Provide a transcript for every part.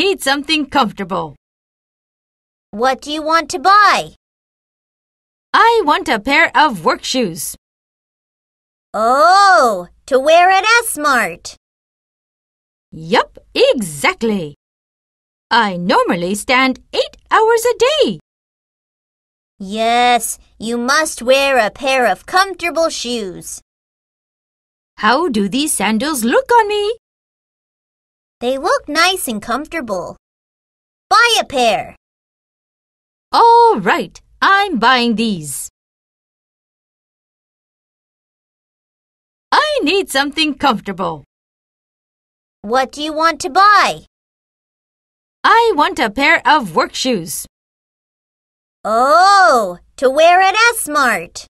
need something comfortable. What do you want to buy? I want a pair of work shoes. Oh, to wear at S-Mart. Yup, exactly. I normally stand eight hours a day. Yes, you must wear a pair of comfortable shoes. How do these sandals look on me? They look nice and comfortable. Buy a pair. All right, I'm buying these. I need something comfortable. What do you want to buy? I want a pair of work shoes. Oh, to wear at S-Mart.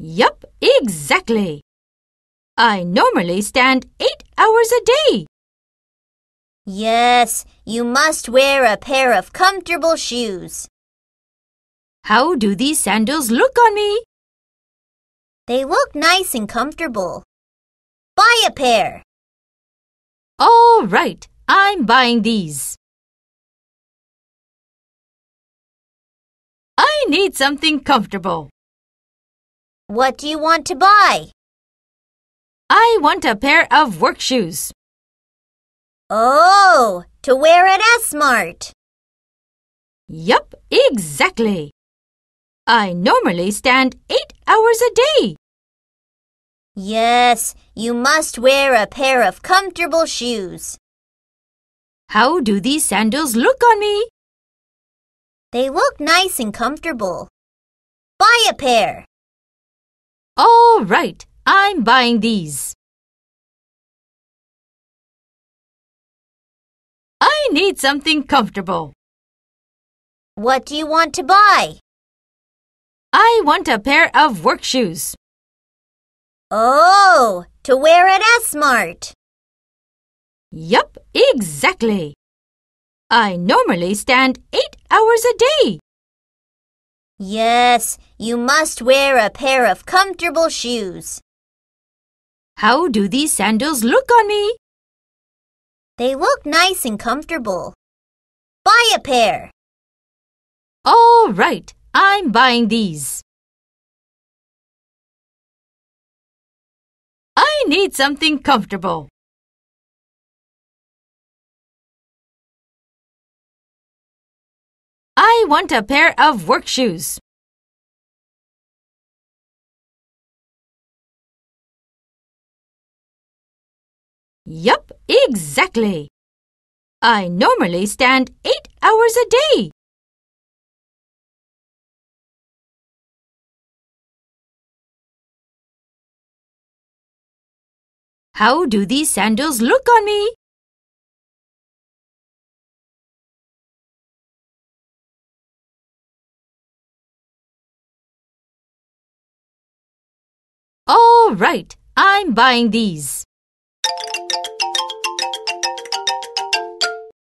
Yup, exactly. I normally stand eight hours a day. Yes, you must wear a pair of comfortable shoes. How do these sandals look on me? They look nice and comfortable. Buy a pair. All right, I'm buying these. I need something comfortable. What do you want to buy? I want a pair of work shoes. Oh, to wear at S-Mart. Yup, exactly. I normally stand eight hours a day. Yes, you must wear a pair of comfortable shoes. How do these sandals look on me? They look nice and comfortable. Buy a pair. All right, I'm buying these. need something comfortable. What do you want to buy? I want a pair of work shoes. Oh, to wear at S-Mart. Yup, exactly. I normally stand eight hours a day. Yes, you must wear a pair of comfortable shoes. How do these sandals look on me? They look nice and comfortable. Buy a pair. All right, I'm buying these. I need something comfortable. I want a pair of work shoes. Yup, exactly. I normally stand eight hours a day. How do these sandals look on me? All right, I'm buying these.